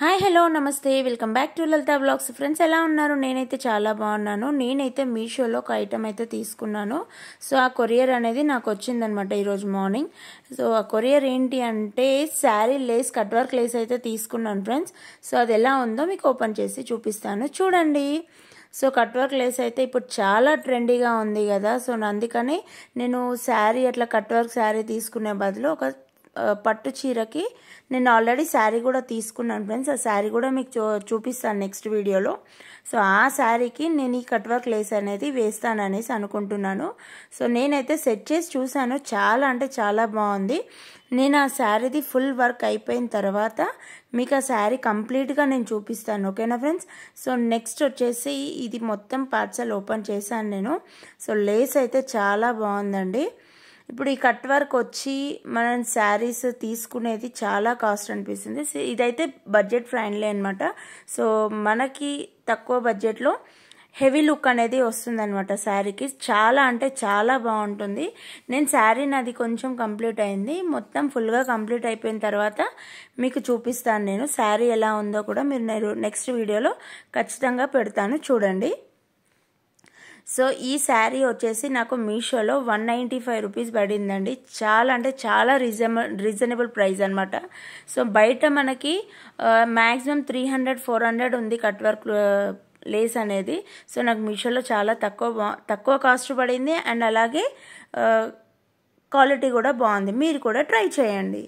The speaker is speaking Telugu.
హాయ్ హలో నమస్తే welcome back to Lalitha vlogs friends ఎలా ఉన్నారు నేనైతే చాలా బాగున్నాను నేనైతే మీషోలో ఒక ఐటమ్ అయితే తీసుకున్నాను సో ఆ కొరియర్ అనేది నాకు వచ్చిందనమాట ఈరోజు మార్నింగ్ సో ఆ కొరియర్ ఏంటి అంటే sari lace cut work lace అయితే తీసుకున్నాను ఫ్రెండ్స్ సో అది ఎలా ఉందో మీకు ఓపెన్ చేసి చూపిస్తాను చూడండి సో కట్ వర్క్ లేస్ అయితే ఇప్పుడు చాలా ట్రెండీగా ఉంది కదా సో అందుకని నేను శారీ అట్లా కట్ వర్క్ శారీ తీసుకునే బదులు ఒక పట్టు చీరకి నేను ఆల్రెడీ శారీ కూడా తీసుకున్నాను ఫ్రెండ్స్ ఆ శారీ కూడా మీకు చూపిస్తాను నెక్స్ట్ వీడియోలో సో ఆ శారీకి నేను ఈ కట్ వర్క్ లేస్ అనేది వేస్తాను అనేసి అనుకుంటున్నాను సో నేనైతే సెట్ చేసి చూశాను చాలా అంటే చాలా బాగుంది నేను ఆ శారీది ఫుల్ వర్క్ అయిపోయిన తర్వాత మీకు ఆ శారీ కంప్లీట్గా నేను చూపిస్తాను ఓకేనా ఫ్రెండ్స్ సో నెక్స్ట్ వచ్చేసి ఇది మొత్తం పార్సల్ ఓపెన్ చేశాను నేను సో లేస్ అయితే చాలా బాగుందండి ఇప్పుడు ఈ కట్ వర్క్ వచ్చి మనం శారీస్ తీసుకునేది చాలా కాస్ట్ అనిపిస్తుంది ఇదైతే బడ్జెట్ ఫ్రెండ్లీ అనమాట సో మనకి తక్కువ బడ్జెట్లో హెవీ లుక్ అనేది అనమాట శారీకి చాలా అంటే చాలా బాగుంటుంది నేను శారీ నాది కొంచెం కంప్లీట్ అయింది మొత్తం ఫుల్గా కంప్లీట్ అయిపోయిన తర్వాత మీకు చూపిస్తాను నేను శారీ ఎలా ఉందో కూడా మీరు నెక్స్ట్ వీడియోలో ఖచ్చితంగా పెడతాను చూడండి సో ఈ శారీ వచ్చేసి నాకు మీషోలో వన్ నైంటీ ఫైవ్ రూపీస్ పడిందండి చాలా అంటే చాలా రీజనబుల్ రీజనబుల్ ప్రైస్ అనమాట సో బయట మనకి maximum three hundred four hundred ఉంది కట్ వర్క్ లేస్ అనేది సో నాకు మీషోలో చాలా తక్కువ తక్కువ కాస్ట్ పడింది అండ్ అలాగే క్వాలిటీ కూడా బాగుంది మీరు కూడా ట్రై చేయండి